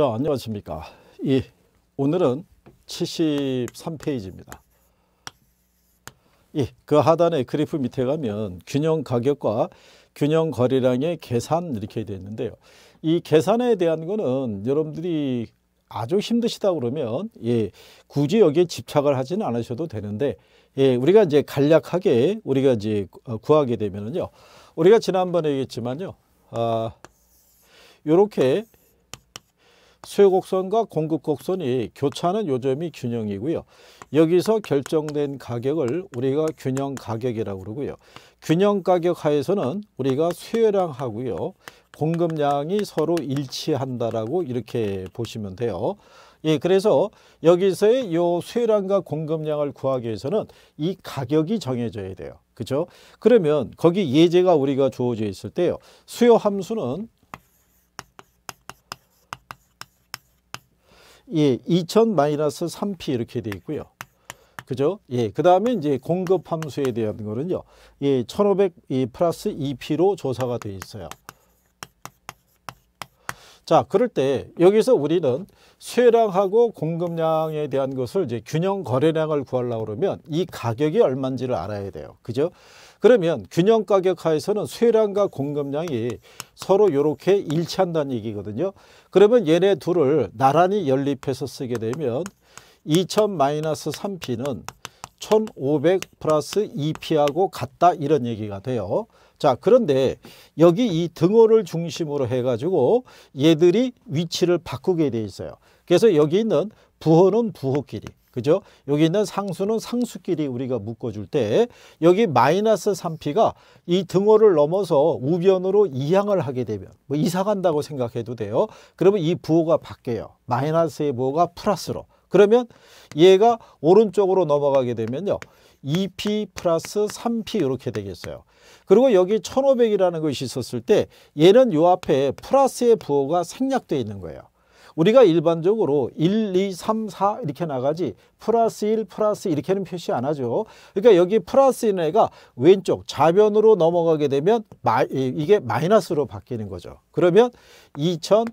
자 안녕하십니까 이 오늘은 73페이지입니다 이그 하단에 그래프 밑에 가면 균형 가격과 균형 거래량의 계산 이렇게 되어 있는데요 이 계산에 대한 거는 여러분들이 아주 힘드시다 그러면 예, 굳이 여기에 집착을 하지는 않으셔도 되는데 예, 우리가 이제 간략하게 우리가 이제 어, 구하게 되면은요 우리가 지난번에 얘기했지만요 아 요렇게 수요 곡선과 공급 곡선이 교차하는 요점이 균형이고요. 여기서 결정된 가격을 우리가 균형 가격이라고 그러고요. 균형 가격 하에서는 우리가 수요량하고요. 공급량이 서로 일치한다라고 이렇게 보시면 돼요. 예, 그래서 여기서의 요 수요량과 공급량을 구하기 위해서는 이 가격이 정해져야 돼요. 그죠? 그러면 거기 예제가 우리가 주어져 있을 때요. 수요 함수는 예, 2000 마이너스 3p 이렇게 돼 있고요. 그죠? 예, 그 다음에 이제 공급 함수에 대한 거는요, 예, 1500 예, 플러스 2p로 조사가 돼 있어요. 자, 그럴 때 여기서 우리는 쇠량하고 공급량에 대한 것을 이제 균형 거래량을 구하려고 그러면 이 가격이 얼마인지를 알아야 돼요. 그죠? 그러면 균형 가격 하에서는 쇠량과 공급량이 서로 이렇게 일치한다는 얘기거든요. 그러면 얘네 둘을 나란히 연립해서 쓰게 되면 2000 3p는 1500 플러스 2p하고 같다 이런 얘기가 돼요. 자 그런데 여기 이 등호를 중심으로 해가지고 얘들이 위치를 바꾸게 돼 있어요. 그래서 여기 있는 부호는 부호끼리 그죠? 여기 있는 상수는 상수끼리 우리가 묶어줄 때 여기 마이너스 3p가 이 등호를 넘어서 우변으로 이항을 하게 되면 뭐이상한다고 생각해도 돼요. 그러면 이 부호가 바뀌어요. 마이너스의 부호가 플러스로. 그러면 얘가 오른쪽으로 넘어가게 되면요. 2p 플러스 3p 이렇게 되겠어요. 그리고 여기 1500이라는 것이 있었을 때 얘는 요 앞에 플러스의 부호가 생략되어 있는 거예요. 우리가 일반적으로 1, 2, 3, 4 이렇게 나가지 플러스 1, 플러스 이렇게는 표시 안 하죠. 그러니까 여기 플러스 1애가 왼쪽 좌변으로 넘어가게 되면 마, 이게 마이너스로 바뀌는 거죠. 그러면 2000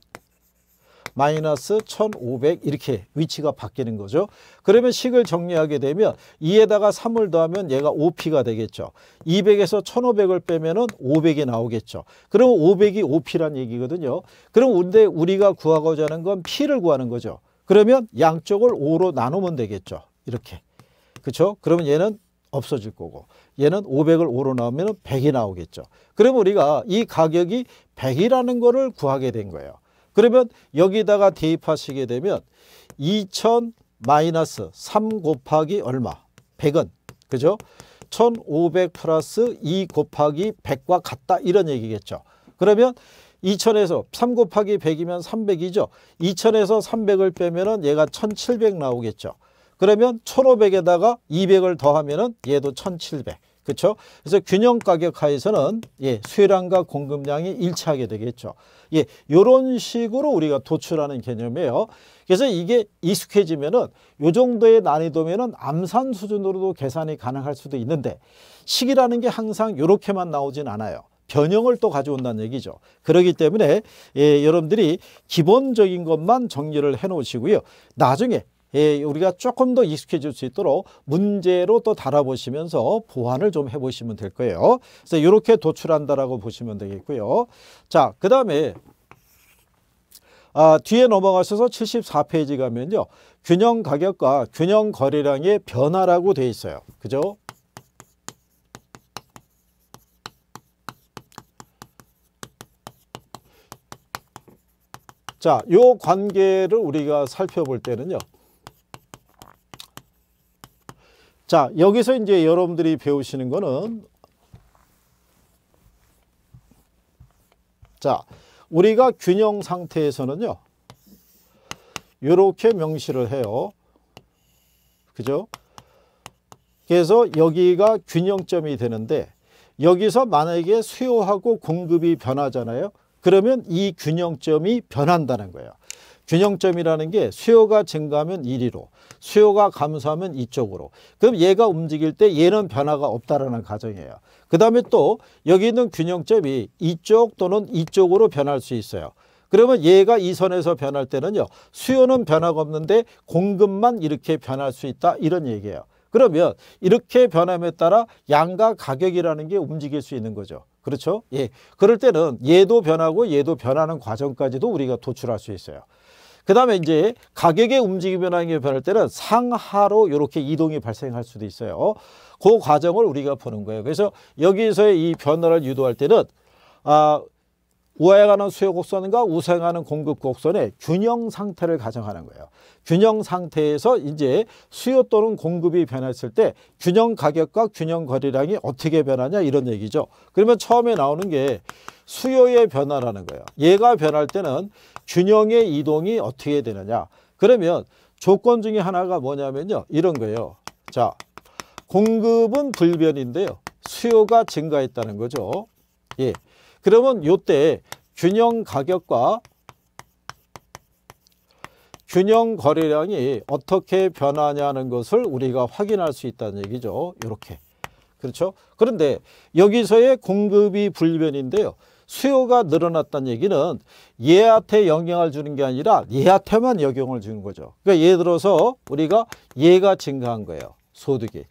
마이너스 1500 이렇게 위치가 바뀌는 거죠. 그러면 식을 정리하게 되면 2에다가 3을 더하면 얘가 5P가 되겠죠. 200에서 1500을 빼면 은 500이 나오겠죠. 그럼 500이 5P란 얘기거든요. 그럼 근데 우리가 구하고자 하는 건 P를 구하는 거죠. 그러면 양쪽을 5로 나누면 되겠죠. 이렇게. 그렇죠? 그러면 얘는 없어질 거고 얘는 500을 5로 나오면 100이 나오겠죠. 그럼 우리가 이 가격이 100이라는 거를 구하게 된 거예요. 그러면 여기다가 대입하시게 되면 2000 마이너스 3 곱하기 얼마? 100은. 그죠? 1500 플러스 2 곱하기 100과 같다 이런 얘기겠죠. 그러면 2000에서 3 곱하기 100이면 300이죠. 2000에서 300을 빼면 은 얘가 1700 나오겠죠. 그러면 1500에다가 200을 더하면 은 얘도 1700. 그렇죠? 그래서 균형 가격 하에서는 예, 수요량과 공급량이 일치하게 되겠죠. 예, 요런 식으로 우리가 도출하는 개념이에요. 그래서 이게 익숙해지면은 요 정도의 난이도면은 암산 수준으로도 계산이 가능할 수도 있는데 식이라는 게 항상 요렇게만 나오진 않아요. 변형을 또 가져온다는 얘기죠. 그러기 때문에 예, 여러분들이 기본적인 것만 정리를 해 놓으시고요. 나중에 예, 우리가 조금 더 익숙해질 수 있도록 문제로 또 달아보시면서 보완을 좀 해보시면 될 거예요. 그래서 이렇게 도출한다라고 보시면 되겠고요. 자, 그 다음에 아, 뒤에 넘어가셔서 74페이지 가면요. 균형 가격과 균형 거래량의 변화라고 돼 있어요. 그죠? 자, 요 관계를 우리가 살펴볼 때는요. 자, 여기서 이제 여러분들이 배우시는 거는 자, 우리가 균형 상태에서는요. 이렇게 명시를 해요. 그죠? 그래서 여기가 균형점이 되는데 여기서 만약에 수요하고 공급이 변하잖아요. 그러면 이 균형점이 변한다는 거예요. 균형점이라는 게 수요가 증가하면 1위로 수요가 감소하면 이쪽으로. 그럼 얘가 움직일 때 얘는 변화가 없다라는 가정이에요. 그 다음에 또 여기 있는 균형점이 이쪽 또는 이쪽으로 변할 수 있어요. 그러면 얘가 이 선에서 변할 때는요. 수요는 변화가 없는데 공급만 이렇게 변할 수 있다 이런 얘기예요. 그러면 이렇게 변함에 따라 양과 가격이라는 게 움직일 수 있는 거죠. 그렇죠? 예. 그럴 때는 얘도 변하고 얘도 변하는 과정까지도 우리가 도출할 수 있어요. 그 다음에 이제 가격의 움직임 변화가 변할 때는 상하로 이렇게 이동이 발생할 수도 있어요. 그 과정을 우리가 보는 거예요. 그래서 여기서의 이 변화를 유도할 때는 아, 우회하는 수요 곡선과 우상하는 공급 곡선의 균형 상태를 가정하는 거예요. 균형 상태에서 이제 수요 또는 공급이 변했을 때 균형 가격과 균형 거래량이 어떻게 변하냐 이런 얘기죠. 그러면 처음에 나오는 게 수요의 변화라는 거예요. 얘가 변할 때는 균형의 이동이 어떻게 되느냐. 그러면 조건 중에 하나가 뭐냐면요. 이런 거예요. 자, 공급은 불변인데요. 수요가 증가했다는 거죠. 예. 그러면 요때 균형 가격과 균형 거래량이 어떻게 변하냐는 것을 우리가 확인할 수 있다는 얘기죠. 이렇게. 그렇죠? 그런데 여기서의 공급이 불변인데요. 수요가 늘어났다는 얘기는 얘한테 영향을 주는 게 아니라 얘한테만 영향을 주는 거죠. 그러니까 예를 들어서 우리가 얘가 증가한 거예요. 소득이.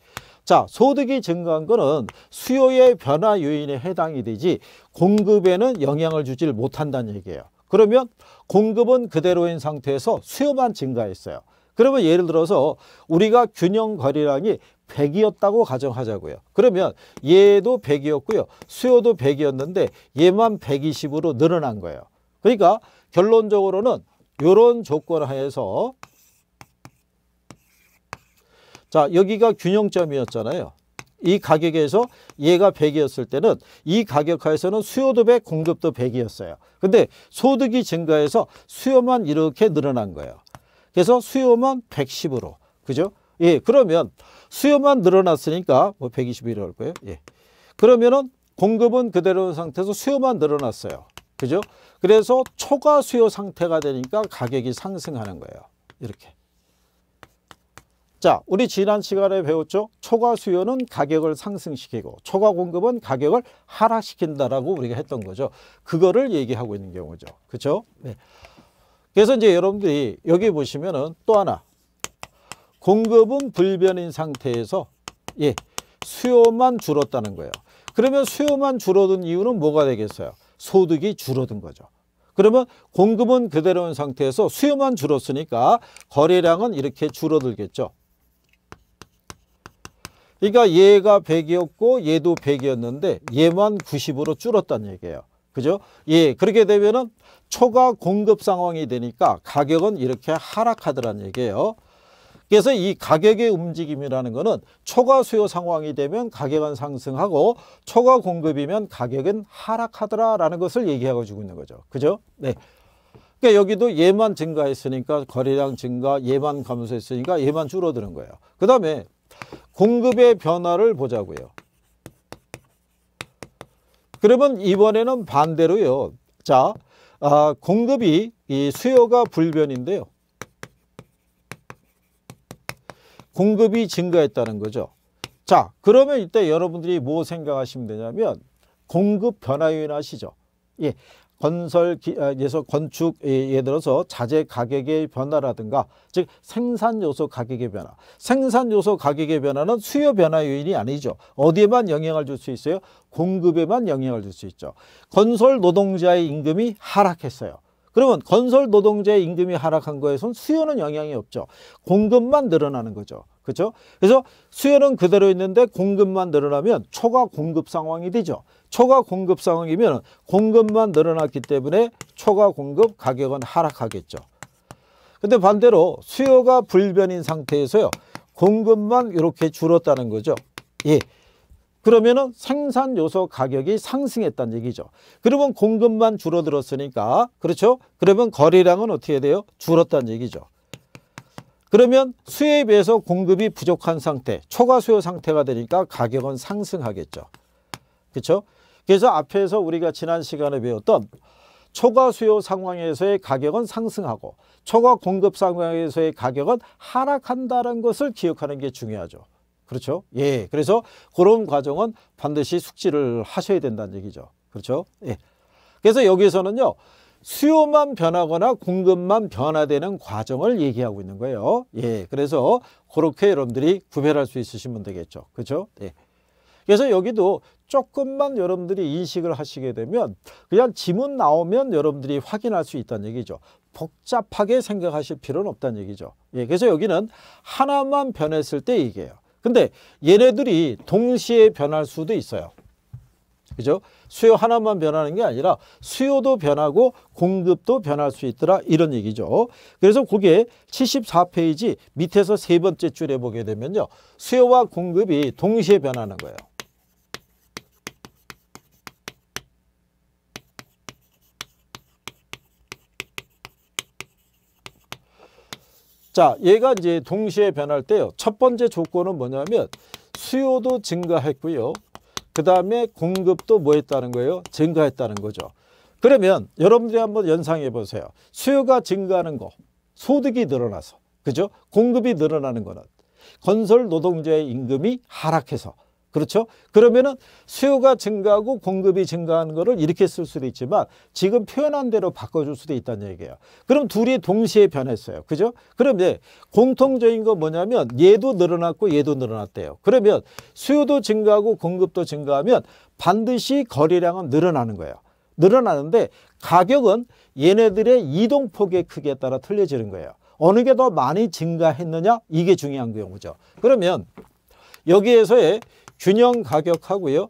자, 소득이 증가한 거는 수요의 변화 요인에 해당이 되지 공급에는 영향을 주질 못한다는 얘기예요. 그러면 공급은 그대로인 상태에서 수요만 증가했어요. 그러면 예를 들어서 우리가 균형 거래량이 100이었다고 가정하자고요. 그러면 얘도 100이었고요. 수요도 100이었는데 얘만 120으로 늘어난 거예요. 그러니까 결론적으로는 이런 조건 하에서 자 여기가 균형점이었잖아요. 이 가격에서 얘가 100이었을 때는 이 가격하에서는 수요도 100, 공급도 100이었어요. 근데 소득이 증가해서 수요만 이렇게 늘어난 거예요. 그래서 수요만 110으로. 그죠? 예, 그러면 수요만 늘어났으니까 뭐 120이 나올 거예요. 예. 그러면은 공급은 그대로 상태에서 수요만 늘어났어요. 그죠? 그래서 초과 수요 상태가 되니까 가격이 상승하는 거예요. 이렇게. 자, 우리 지난 시간에 배웠죠? 초과 수요는 가격을 상승시키고 초과 공급은 가격을 하락시킨다라고 우리가 했던 거죠. 그거를 얘기하고 있는 경우죠. 그죠 네. 그래서 이제 여러분들이 여기 보시면은 또 하나 공급은 불변인 상태에서 예 수요만 줄었다는 거예요. 그러면 수요만 줄어든 이유는 뭐가 되겠어요? 소득이 줄어든 거죠. 그러면 공급은 그대로인 상태에서 수요만 줄었으니까 거래량은 이렇게 줄어들겠죠. 그러니까 얘가 100이었고 얘도 100이었는데 얘만 90으로 줄었다는 얘기예요. 그죠? 예, 그렇게 되면은 초과 공급 상황이 되니까 가격은 이렇게 하락하더라는 얘기예요. 그래서 이 가격의 움직임이라는 것은 초과 수요 상황이 되면 가격은 상승하고 초과 공급이면 가격은 하락하더라라는 것을 얘기하고 주고 있는 거죠. 그죠? 네. 그러니까 여기도 얘만 증가했으니까 거래량 증가, 얘만 감소했으니까 얘만 줄어드는 거예요. 그 다음에 공급의 변화를 보자고요. 그러면 이번에는 반대로요. 자, 아, 공급이 이 수요가 불변인데요. 공급이 증가했다는 거죠. 자, 그러면 이때 여러분들이 뭐 생각하시면 되냐면 공급 변화 요인 아시죠? 예, 건설 기에서 아, 건축 예 들어서 자재 가격의 변화라든가 즉 생산 요소 가격의 변화 생산 요소 가격의 변화는 수요 변화 요인이 아니죠 어디에만 영향을 줄 수 있어요 공급에만 영향을 줄 수 있죠 건설 노동자의 임금이 하락했어요 그러면 건설 노동자의 임금이 하락한 거에선 수요는 영향이 없죠. 공급만 늘어나는 거죠. 그렇죠? 그래서 수요는 그대로 있는데 공급만 늘어나면 초과 공급 상황이 되죠. 초과 공급 상황이면 공급만 늘어났기 때문에 초과 공급 가격은 하락하겠죠. 근데 반대로 수요가 불변인 상태에서요. 공급만 이렇게 줄었다는 거죠. 예. 그러면은 생산 요소 가격이 상승했다는 얘기죠. 그러면 공급만 줄어들었으니까 그렇죠? 그러면 거래량은 어떻게 돼요? 줄었다는 얘기죠. 그러면 수요에 비해서 공급이 부족한 상태, 초과 수요 상태가 되니까 가격은 상승하겠죠. 그렇죠? 그래서 앞에서 우리가 지난 시간에 배웠던 초과 수요 상황에서의 가격은 상승하고 초과 공급 상황에서의 가격은 하락한다는 것을 기억하는 게 중요하죠. 그렇죠? 예. 그래서 그런 과정은 반드시 숙지를 하셔야 된다는 얘기죠. 그렇죠? 예. 그래서 여기에서는요. 수요만 변하거나 공급만 변화되는 과정을 얘기하고 있는 거예요. 예. 그래서 그렇게 여러분들이 구별할 수 있으시면 되겠죠. 그렇죠? 예. 그래서 여기도 조금만 여러분들이 인식을 하시게 되면 그냥 지문 나오면 여러분들이 확인할 수 있다는 얘기죠. 복잡하게 생각하실 필요는 없다는 얘기죠. 예, 그래서 여기는 하나만 변했을 때 얘기해요. 근데 얘네들이 동시에 변할 수도 있어요. 그죠? 수요 하나만 변하는 게 아니라 수요도 변하고 공급도 변할 수 있더라 이런 얘기죠. 그래서 그게 74페이지 밑에서 세 번째 줄에 보게 되면요. 수요와 공급이 동시에 변하는 거예요. 자, 얘가 이제 동시에 변할 때요. 첫 번째 조건은 뭐냐면 수요도 증가했고요. 그 다음에 공급도 뭐 했다는 거예요? 증가했다는 거죠. 그러면 여러분들이 한번 연상해 보세요. 수요가 증가하는 거, 소득이 늘어나서, 그죠? 공급이 늘어나는 거는 건설 노동자의 임금이 하락해서 그렇죠? 그러면은 수요가 증가하고 공급이 증가하는 거를 이렇게 쓸 수도 있지만 지금 표현한 대로 바꿔줄 수도 있다는 얘기예요. 그럼 둘이 동시에 변했어요. 그죠? 그럼 이제 공통적인 건 뭐냐면 얘도 늘어났고 얘도 늘어났대요. 그러면 수요도 증가하고 공급도 증가하면 반드시 거래량은 늘어나는 거예요. 늘어나는데 가격은 얘네들의 이동폭의 크기에 따라 틀려지는 거예요. 어느 게 더 많이 증가했느냐? 이게 중요한 경우죠. 그러면 여기에서의 균형 가격하고요.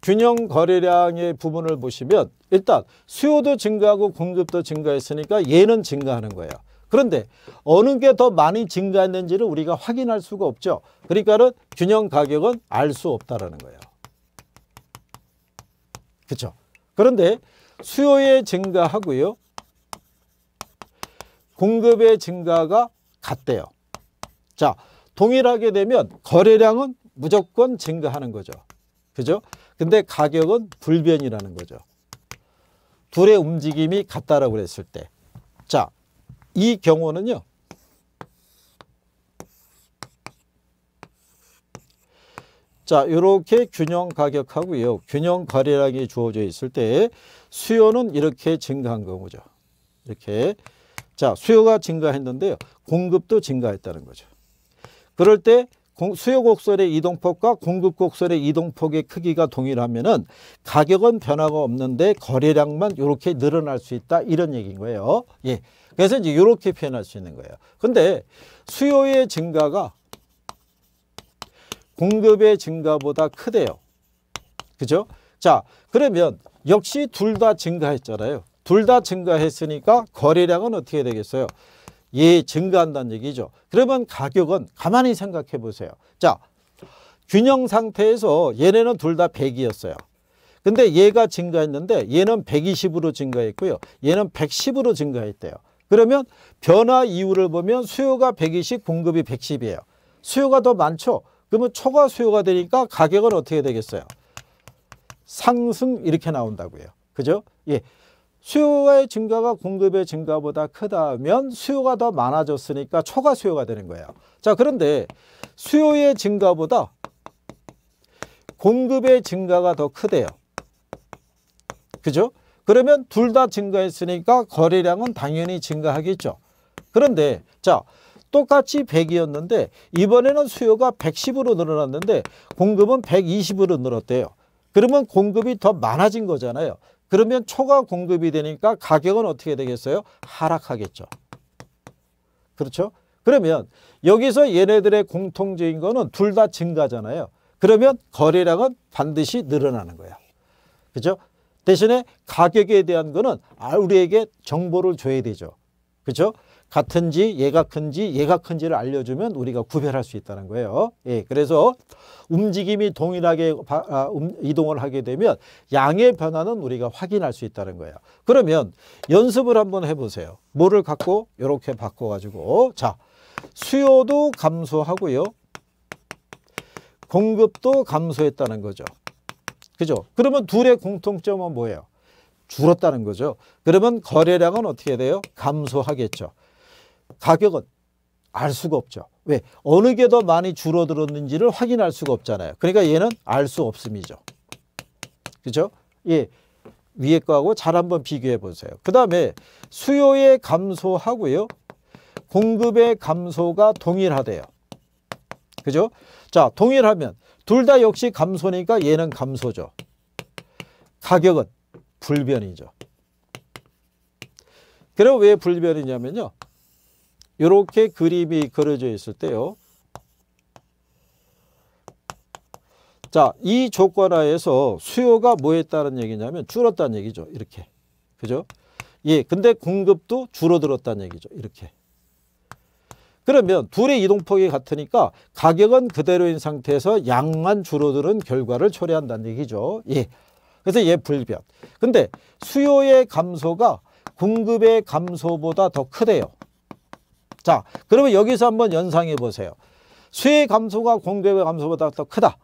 균형 거래량의 부분을 보시면 일단 수요도 증가하고 공급도 증가했으니까 얘는 증가하는 거예요. 그런데 어느 게 더 많이 증가했는지를 우리가 확인할 수가 없죠. 그러니까는 균형 가격은 알 수 없다라는 거예요. 그렇죠? 그런데 수요의 증가하고요. 공급의 증가가 같대요. 자, 동일하게 되면 거래량은 무조건 증가하는 거죠. 그죠? 근데 가격은 불변이라는 거죠. 둘의 움직임이 같다라고 그랬을 때. 자, 이 경우는요. 자, 이렇게 균형 가격하고요. 균형 거래량이 주어져 있을 때 수요는 이렇게 증가한 거죠. 이렇게 자, 수요가 증가했는데요. 공급도 증가했다는 거죠. 그럴 때 수요 곡선의 이동폭과 공급 곡선의 이동폭의 크기가 동일하면 가격은 변화가 없는데 거래량만 이렇게 늘어날 수 있다 이런 얘기인 거예요. 예. 그래서 이제 이렇게 표현할 수 있는 거예요. 근데 수요의 증가가 공급의 증가보다 크대요. 그죠? 자, 그러면 역시 둘 다 증가했잖아요. 둘다 증가했으니까 거래량은 어떻게 되겠어요? 예, 증가한다는 얘기죠. 그러면 가격은 가만히 생각해 보세요. 자, 균형 상태에서 얘네는 둘 다 100이었어요. 근데 얘가 증가했는데 얘는 120으로 증가했고요. 얘는 110으로 증가했대요. 그러면 변화 이유를 보면 수요가 120, 공급이 110이에요. 수요가 더 많죠. 그러면 초과 수요가 되니까 가격은 어떻게 되겠어요? 상승 이렇게 나온다고요. 그죠? 예. 수요의 증가가 공급의 증가보다 크다면 수요가 더 많아졌으니까 초과 수요가 되는 거예요. 자 그런데 수요의 증가보다 공급의 증가가 더 크대요. 그죠? 그러면 둘 다 증가했으니까 거래량은 당연히 증가하겠죠. 그런데 자 똑같이 100이었는데 이번에는 수요가 110으로 늘어났는데 공급은 120으로 늘었대요. 그러면 공급이 더 많아진 거잖아요. 그러면 초과 공급이 되니까 가격은 어떻게 되겠어요? 하락하겠죠. 그렇죠? 그러면 여기서 얘네들의 공통적인 거는 둘 다 증가잖아요. 그러면 거래량은 반드시 늘어나는 거예요. 그죠? 대신에 가격에 대한 거는 아, 우리에게 정보를 줘야 되죠. 그죠? 같은지 얘가 큰지 얘가 큰지를 알려주면 우리가 구별할 수 있다는 거예요. 예, 그래서 움직임이 동일하게 아, 음, 이동을 하게 되면 양의 변화는 우리가 확인할 수 있다는 거예요. 그러면 연습을 한번 해보세요. 뭐를 갖고 이렇게 바꿔가지고 자 수요도 감소하고요. 공급도 감소했다는 거죠. 그죠? 그러면 둘의 공통점은 뭐예요? 줄었다는 거죠. 그러면 거래량은 어떻게 돼요? 감소하겠죠. 가격은 알 수가 없죠. 왜? 어느 게 더 많이 줄어들었는지를 확인할 수가 없잖아요. 그러니까 얘는 알 수 없음이죠. 그죠? 예. 위에 거하고 잘 한번 비교해 보세요. 그 다음에 수요의 감소하고요. 공급의 감소가 동일하대요. 그죠? 자, 동일하면 둘 다 역시 감소니까 얘는 감소죠. 가격은 불변이죠. 그럼 왜 불변이냐면요. 이렇게 그림이 그려져 있을 때요. 자, 이 조건 하에서 수요가 뭐에 따른 얘기냐면 줄었다는 얘기죠. 이렇게. 그죠? 예, 근데 공급도 줄어들었다는 얘기죠. 이렇게. 그러면 둘의 이동폭이 같으니까 가격은 그대로인 상태에서 양만 줄어드는 결과를 초래한다는 얘기죠. 예. 그래서 얘 불변. 근데 수요의 감소가 공급의 감소보다 더 크대요. 자, 그러면 여기서 한번 연상해 보세요. 수요 감소가 공급의 감소보다 더 크다.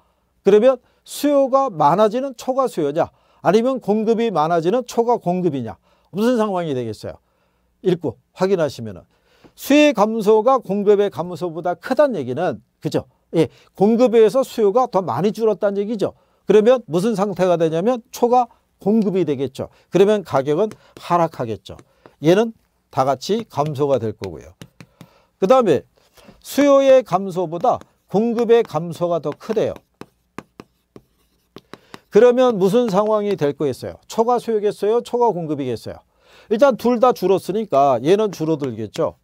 그러면 수요가 많아지는 초과 수요냐 아니면 공급이 많아지는 초과 공급이냐 무슨 상황이 되겠어요? 읽고 확인하시면 은수요 감소가 공급의 감소보다 크다는 얘기는 그죠? 예, 공급에 의해서 수요가 더 많이 줄었다는 얘기죠. 그러면 무슨 상태가 되냐면 초과 공급이 되겠죠. 그러면 가격은 하락하겠죠. 얘는 다 같이 감소가 될 거고요. 그 다음에 수요의 감소보다 공급의 감소가 더 크대요. 그러면 무슨 상황이 될 거겠어요? 초과 수요겠어요? 초과 공급이겠어요? 일단 둘 다 줄었으니까 얘는 줄어들겠죠.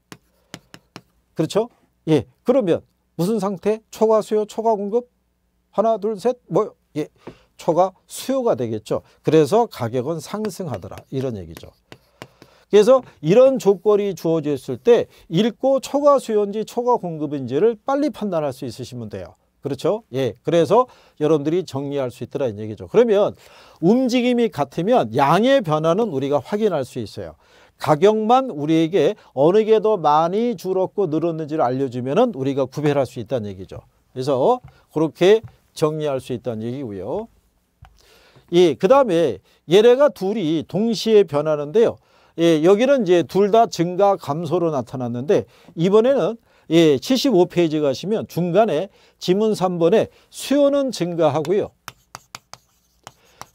그렇죠? 예. 그러면 무슨 상태? 초과 수요, 초과 공급? 하나, 둘, 셋, 뭐, 예. 초과 수요가 되겠죠. 그래서 가격은 상승하더라. 이런 얘기죠. 그래서 이런 조건이 주어졌을 때 읽고 초과 수요인지 초과 공급인지를 빨리 판단할 수 있으시면 돼요. 그렇죠? 예. 그래서 여러분들이 정리할 수 있더라는 얘기죠. 그러면 움직임이 같으면 양의 변화는 우리가 확인할 수 있어요. 가격만 우리에게 어느 게 더 많이 줄었고 늘었는지를 알려주면은 우리가 구별할 수 있다는 얘기죠. 그래서 그렇게 정리할 수 있다는 얘기고요. 예, 그 다음에 예래가 둘이 동시에 변하는데요. 예, 여기는 이제 둘 다 증가 감소로 나타났는데 이번에는 예, 75페이지 가시면 중간에 지문 3번에 수요는 증가하고요.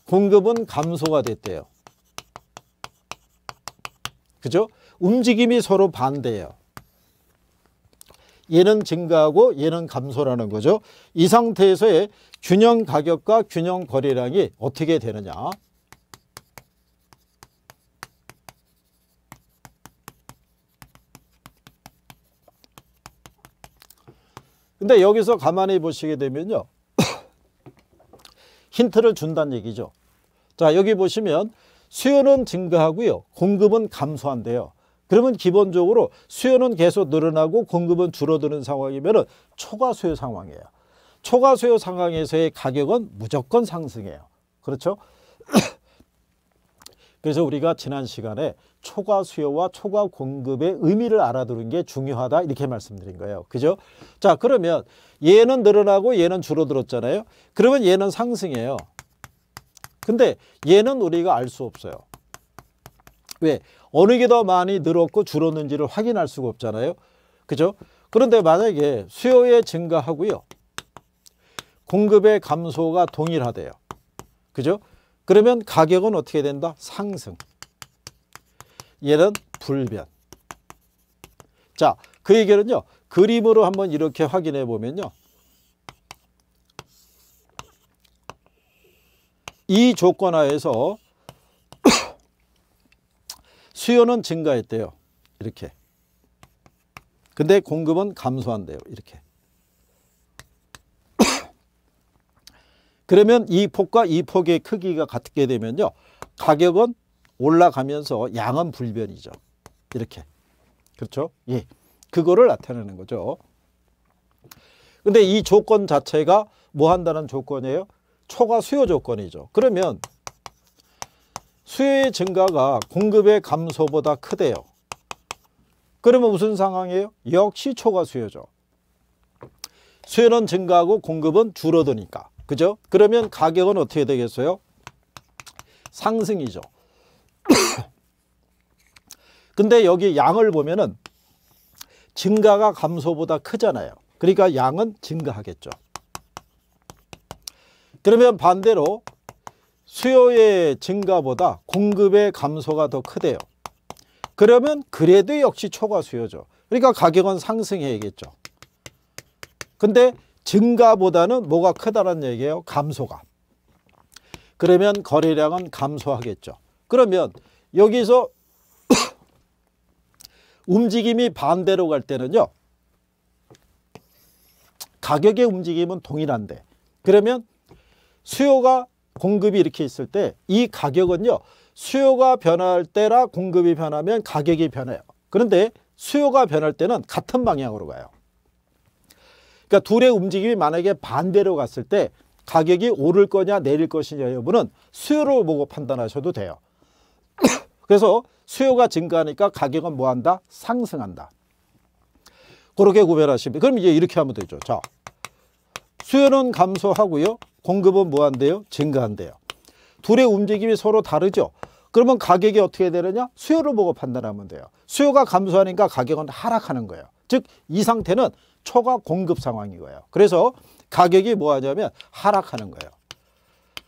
공급은 감소가 됐대요. 그죠? 움직임이 서로 반대예요. 얘는 증가하고 얘는 감소라는 거죠. 이 상태에서의 균형 가격과 균형 거래량이 어떻게 되느냐. 근데 여기서 가만히 보시게 되면요. 힌트를 준다는 얘기죠. 자 여기 보시면 수요는 증가하고요. 공급은 감소한대요. 그러면 기본적으로 수요는 계속 늘어나고 공급은 줄어드는 상황이면 초과 수요 상황이에요. 초과 수요 상황에서의 가격은 무조건 상승해요. 그렇죠? 그래서 우리가 지난 시간에 초과 수요와 초과 공급의 의미를 알아두는 게 중요하다 이렇게 말씀드린 거예요. 그죠? 자 그러면 얘는 늘어나고 얘는 줄어들었잖아요. 그러면 얘는 상승해요. 근데 얘는 우리가 알 수 없어요. 왜? 어느 게 더 많이 늘었고 줄었는지를 확인할 수가 없잖아요. 그죠? 그런데 만약에 수요의 증가하고요. 공급의 감소가 동일하대요. 그죠? 그러면 가격은 어떻게 된다? 상승. 얘는 불변. 자, 그 해결은요. 그림으로 한번 이렇게 확인해 보면요. 이 조건 하에서 수요는 증가했대요. 이렇게. 근데 공급은 감소한대요. 이렇게. 그러면 이 폭과 이 폭의 크기가 같게 되면요. 가격은 올라가면서 양은 불변이죠. 이렇게. 그렇죠? 예. 그거를 나타내는 거죠. 근데 이 조건 자체가 뭐 한다는 조건이에요? 초과 수요 조건이죠. 그러면 수요의 증가가 공급의 감소보다 크대요. 그러면 무슨 상황이에요? 역시 초과 수요죠. 수요는 증가하고 공급은 줄어드니까. 그죠? 그러면 가격은 어떻게 되겠어요? 상승이죠. 근데 여기 양을 보면은 증가가 감소보다 크잖아요. 그러니까 양은 증가하겠죠. 그러면 반대로 수요의 증가보다 공급의 감소가 더 크대요. 그러면 그래도 역시 초과 수요죠. 그러니까 가격은 상승해야겠죠. 근데 증가보다는 뭐가 크다는 얘기예요? 감소가. 그러면 거래량은 감소하겠죠. 그러면 여기서 움직임이 반대로 갈 때는요. 가격의 움직임은 동일한데 그러면 수요가 공급이 이렇게 있을 때 이 가격은요. 수요가 변할 때라 공급이 변하면 가격이 변해요. 그런데 수요가 변할 때는 같은 방향으로 가요. 그러니까 둘의 움직임이 만약에 반대로 갔을 때 가격이 오를 거냐 내릴 것이냐 여부는 수요를 보고 판단하셔도 돼요. 그래서 수요가 증가하니까 가격은 뭐한다? 상승한다. 그렇게 구별하시면 그럼 이제 이렇게 하면 되죠. 자, 수요는 감소하고요. 공급은 뭐한대요? 증가한대요. 둘의 움직임이 서로 다르죠. 그러면 가격이 어떻게 되느냐? 수요를 보고 판단하면 돼요. 수요가 감소하니까 가격은 하락하는 거예요. 즉이 상태는 초과 공급 상황이고요. 그래서 가격이 뭐 하냐면 하락하는 거예요.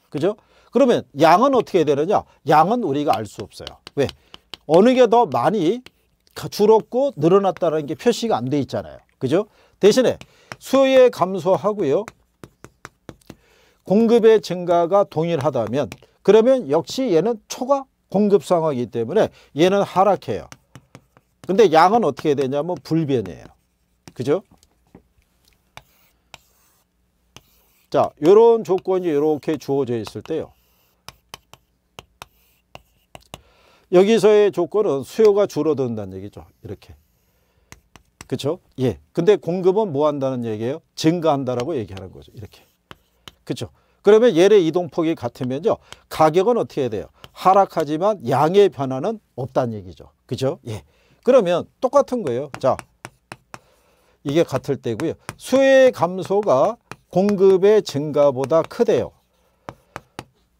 그죠? 그러면 양은 어떻게 되느냐? 양은 우리가 알 수 없어요. 왜? 어느 게 더 많이 줄었고 늘어났다는 게 표시가 안 돼 있잖아요. 그죠? 대신에 수요의 감소하고요. 공급의 증가가 동일하다면 그러면 역시 얘는 초과 공급 상황이기 때문에 얘는 하락해요. 근데 양은 어떻게 되냐면 뭐 불변이에요. 그죠? 자, 요런 조건이 이렇게 주어져 있을 때요. 여기서의 조건은 수요가 줄어든다는 얘기죠. 이렇게. 그렇죠? 예. 근데 공급은 뭐 한다는 얘기예요? 증가한다라고 얘기하는 거죠. 이렇게. 그렇죠? 그러면 예의 이동폭이 같으면요. 가격은 어떻게 돼요? 하락하지만 양의 변화는 없다는 얘기죠. 그렇죠? 예. 그러면 똑같은 거예요. 자, 이게 같을 때고요. 수의 감소가 공급의 증가보다 크대요.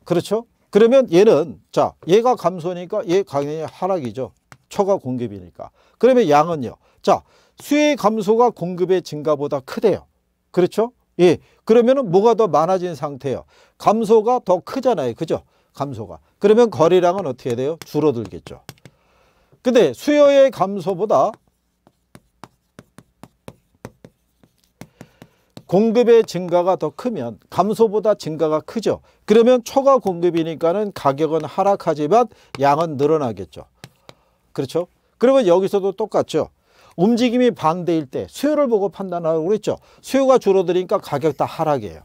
그렇죠? 그러면 얘는 자 얘가 감소니까 얘 당연히 하락이죠. 초과 공급이니까. 그러면 양은요. 자수의 감소가 공급의 증가보다 크대요. 그렇죠? 예. 그러면은 뭐가 더 많아진 상태예요. 감소가 더 크잖아요. 그죠? 감소가. 그러면 거래량은 어떻게 돼요? 줄어들겠죠. 근데 수요의 감소보다 공급의 증가가 더 크면 감소보다 증가가 크죠. 그러면 초과 공급이니까는 가격은 하락하지만 양은 늘어나겠죠. 그렇죠? 그러면 여기서도 똑같죠. 움직임이 반대일 때 수요를 보고 판단하라고 그랬죠. 수요가 줄어드니까 가격 다 하락이에요.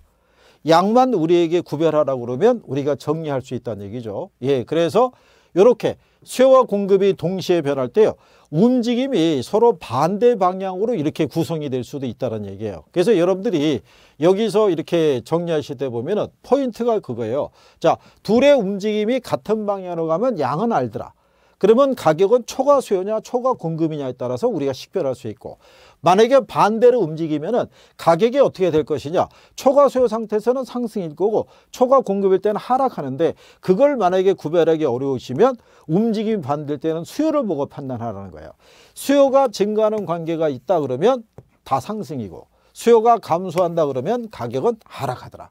양만 우리에게 구별하라고 그러면 우리가 정리할 수 있다는 얘기죠. 예, 그래서 이렇게 수요와 공급이 동시에 변할 때요. 움직임이 서로 반대 방향으로 이렇게 구성이 될 수도 있다는 얘기예요. 그래서 여러분들이 여기서 이렇게 정리하실 때 보면은 포인트가 그거예요. 자, 둘의 움직임이 같은 방향으로 가면 양은 알더라. 그러면 가격은 초과 수요냐 초과 공급이냐에 따라서 우리가 식별할 수 있고 만약에 반대로 움직이면은 가격이 어떻게 될 것이냐. 초과 수요 상태에서는 상승일 거고 초과 공급일 때는 하락하는데 그걸 만약에 구별하기 어려우시면 움직임이 반대일 때는 수요를 보고 판단하라는 거예요. 수요가 증가하는 관계가 있다 그러면 다 상승이고 수요가 감소한다 그러면 가격은 하락하더라.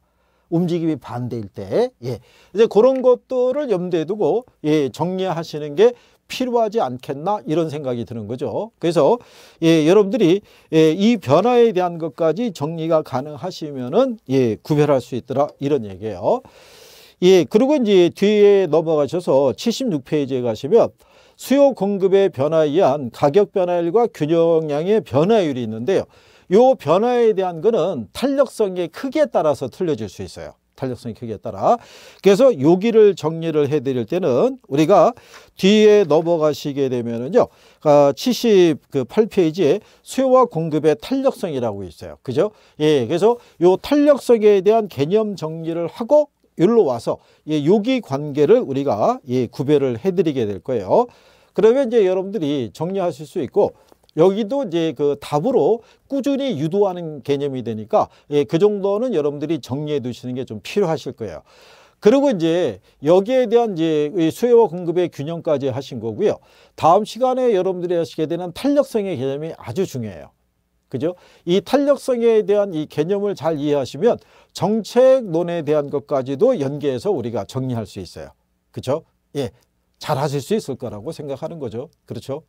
움직임이 반대일 때, 예. 이제 그런 것들을 염두에 두고, 예, 정리하시는 게 필요하지 않겠나 이런 생각이 드는 거죠. 그래서 예, 여러분들이 예, 이 변화에 대한 것까지 정리가 가능하시면은 예, 구별할 수 있더라 이런 얘기예요. 예, 그리고 이제 뒤에 넘어가셔서 76페이지에 가시면 수요 공급의 변화에 의한 가격 변화율과 균형량의 변화율이 있는데요. 요 변화에 대한 거는 탄력성의 크기에 따라서 틀려질 수 있어요. 탄력성이 크기에 따라 그래서 여기를 정리를 해드릴 때는 우리가 뒤에 넘어가시게 되면은요 78페이지에 어, 수요와 공급의 탄력성이라고 있어요 그죠 예 그래서 요 탄력성에 대한 개념 정리를 하고 일로 와서 예, 요기 관계를 우리가 예, 구별을 해드리게 될 거예요 그러면 이제 여러분들이 정리하실 수 있고 여기도 이제 그 답으로 꾸준히 유도하는 개념이 되니까 예, 그 정도는 여러분들이 정리해 두시는 게 좀 필요하실 거예요. 그리고 이제 여기에 대한 이제 수요와 공급의 균형까지 하신 거고요. 다음 시간에 여러분들이 하시게 되는 탄력성의 개념이 아주 중요해요. 그죠? 이 탄력성에 대한 이 개념을 잘 이해하시면 정책론에 대한 것까지도 연계해서 우리가 정리할 수 있어요. 그죠? 예. 잘 하실 수 있을 거라고 생각하는 거죠. 그렇죠?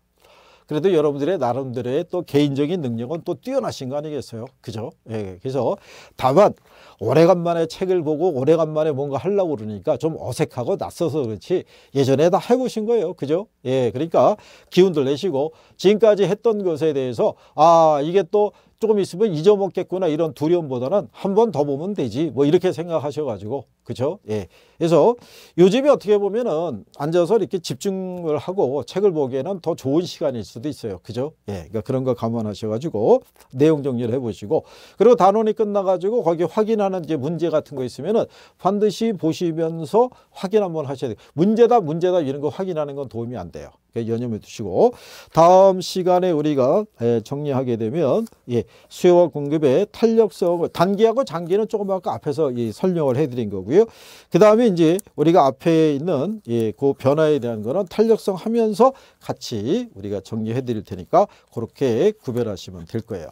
그래도 여러분들의 나름대로의 또 개인적인 능력은 또 뛰어나신 거 아니겠어요? 그죠? 예, 예. 그래서 다만 오래간만에 책을 보고 오래간만에 뭔가 하려고 그러니까 좀 어색하고 낯서서 그렇지 예전에 다 해보신 거예요. 그죠? 예. 그러니까 기운들 내시고 지금까지 했던 것에 대해서 아, 이게 또 조금 있으면 잊어먹겠구나 이런 두려움보다는 한 번 더 보면 되지 뭐 이렇게 생각하셔가지고 그죠? 예. 그래서 요즘에 어떻게 보면은 앉아서 이렇게 집중을 하고 책을 보기에는 더 좋은 시간일 수도 있어요. 그죠? 예. 그러니까 그런 거 감안하셔가지고 내용 정리를 해보시고 그리고 단원이 끝나가지고 거기 확인하는 이제 문제 같은 거 있으면은 반드시 보시면서 확인 한번 하셔야 돼요. 문제다 문제다 이런 거 확인하는 건 도움이 안 돼요. 연념해 예, 두시고 다음 시간에 우리가 예, 정리하게 되면 예, 수요와 공급의 탄력성을 단기하고 장기는 조금 아까 그 앞에서 설명을 해드린 거고요. 그 다음에 이제 우리가 앞에 있는 그 변화에 대한 거는 탄력성 하면서 같이 우리가 정리해 드릴 테니까 그렇게 구별하시면 될 거예요.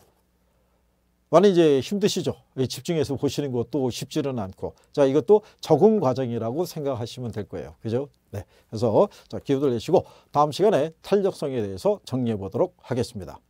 많이 이제 힘드시죠? 집중해서 보시는 것도 쉽지는 않고. 자, 이것도 적응 과정이라고 생각하시면 될 거예요. 그죠? 네, 그래서 기후 를내시고 다음 시간에 탄력성에 대해서 정리해 보도록 하겠습니다.